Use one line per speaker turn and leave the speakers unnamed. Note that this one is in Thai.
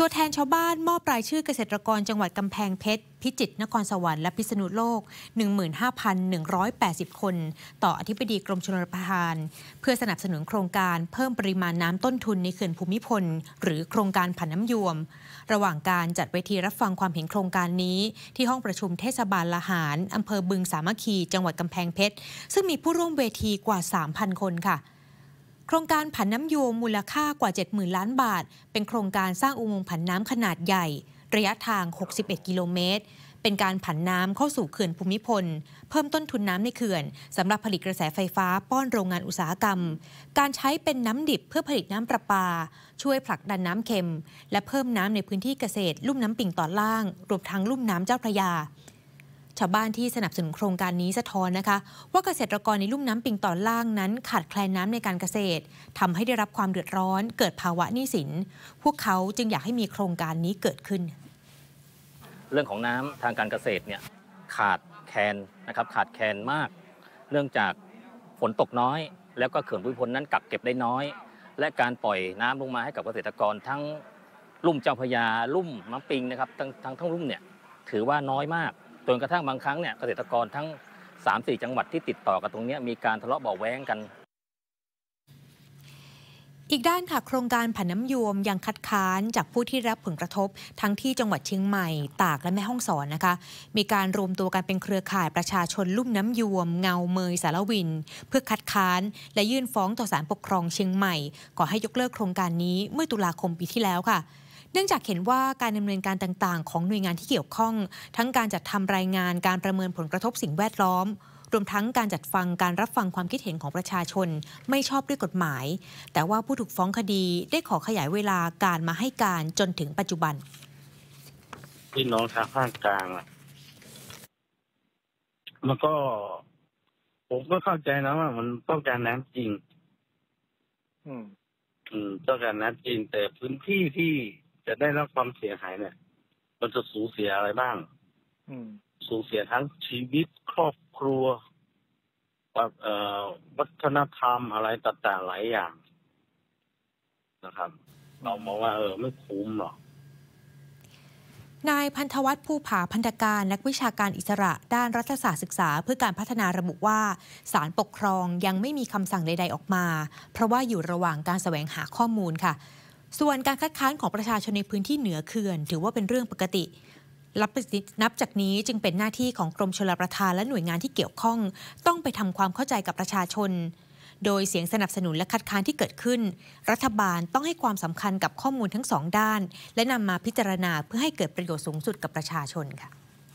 ตัวแทนชาวบ้านมอบรายชื่อเกษตรกรจังหวัดกำแพงเพชรพิจิตรนครสวรรค์และพิษณุโลก 15,180 คน ต่ออธิบดีกรมชลประทาน เพื่อสนับสนุนโครงการเพิ่มปริมาณน้ำต้นทุนในเขื่อนภูมิพลหรือโครงการผันน้ำยวม ระหว่างการจัดเวทีรับฟังความเห็นโครงการนี้ ที่ห้องประชุมเทศบาลละหารอำเภอบึงสามัคคีจังหวัดกำแพงเพชรซึ่งมีผู้ร่วมเวทีกว่า 3,000 คนค่ะโครงการผันน้ำโยมมูลค่ากว่า70,000ล้านบาทเป็นโครงการสร้างอุโมงค์ผันน้ำขนาดใหญ่ ระยะทาง61กิโลเมตรเป็นการผันน้ำเข้าสู่เขื่อนภูมิพลเพิ่มต้นทุนน้ำในเขื่อนสำหรับผลิตกระแสไฟฟ้าป้อนโรงงานอุตสาหกรรม การใช้เป็นน้ำดิบเพื่อผลิตน้ำประปา ช่วยผลักดันน้ำเค็ม และเพิ่มน้ำในพื้นที่เกษตรลุ่มน้ำปิงตอนล่างรวมทั้งลุ่มน้ำเจ้าพระยาชาวบ้านที่สนับสนุนโครงการนี้สะท้อนนะคะว่าเกษตรกรในลุ่มน้ำปิงตอนล่างนั้น ขาดแคลนน้าในการเกษตร ทำให้ได้รับความเดือดร้อน เกิดภาวะหนี้สิน พวกเขาจึงอยากให้มีโครงการนี้เกิดขึ้น
เรื่องของน้ำทางการเกษตรเนี่ยขาดแคลนนะครับขาดแคลนมากเนื่องจากฝนตกน้อย แล้วก็เขื่อนภูมิพลนั้นกักเก็บได้น้อย และการปล่อยน้ำลงมาให้กับเกษตรกรทั้งลุ่มเจ้าพยาลุ่มน้ำปิงนะครับทั้งทั้งทั้งลุ่มเนี่ยถือว่าน้อยมากจนกระทั่งบางครั้งเนี่ยเกษตรกรทั้ง3-4 จังหวัดที่ติดต่อกันตรงนี้มีการทะเลาะเบาแว้งกัน
อีกด้านค่ะโครงการผันน้ำยวมยังคัดค้านจากผู้ที่รับผลกระทบทั้งที่จังหวัดเชียงใหม่ ตากและแม่ฮ่องสอนนะคะ มีการรวมตัวกันเป็นเครือข่ายประชาชนลุ่มน้ำยวม เงาเมยสารวิน เพื่อคัดค้าน และยื่นฟ้องต่อศาลปกครองเชียงใหม่ขอให้ยกเลิกโครงการนี้เมื่อตุลาคมปีที่แล้วค่ะนื่องจากเห็นว่าการดำเนินการต่าง ๆ ของหน่วยงานที่เกี่ยวข้อง ทั้งการจัดทำรายงานการประเมินผลกระทบสิ่งแวดล้อม รวมทั้งการจัดฟังการรับฟังความคิดเห็นของประชาชนไม่ชอบด้วยกฎหมาย แต่ว่าผู้ถูกฟ้องคดีได้ขอขยายเวลาการมาให้การจนถึงปัจจุบัน
พี่น้องทางภาคกลางแล้วก็ผมก็เข้าใจนะว่า มันต้องการน้ำจริง อืมอืมต้องการน้ำจริงแต่พื้นที่ที่จะได้รับความเสียหายเนี่ย มันจะสูญเสียอะไรบ้างสูญเสียทั้งชีวิตครอบครัววัฒนธรรมอะไรต่างๆหลายอย่าง นะครับ เรามองว่าเออไม่คุ้มหรอก
นายพันธวัฒน์ภูผาพันธการ นักวิชาการอิสระด้านรัฐศาสตร์ศึกษา เพื่อการพัฒนาระบุว่าสารปกครองยังไม่มีคำสั่งใด ๆ ออกมา เพราะว่าอยู่ระหว่างการแสวงหาข้อมูลค่ะส่วนการคัดค้านของประชาชนในพื้นที่เหนือเขื่อนถือว่าเป็นเรื่องปกตินับจากนี้จึงเป็นหน้าที่ของกรมชลประทานและหน่วยงานที่เกี่ยวข้อง ต้องไปทำความเข้าใจกับประชาชน โดยเสียงสนับสนุนและคัดค้านที่เกิดขึ้น รัฐบาลต้องให้ความสำคัญกับข้อมูลทั้งสองด้าน และนำมาพิจารณาเพื่อให้เกิดประโยชน์สูงสุดกับประชาชนค่ะ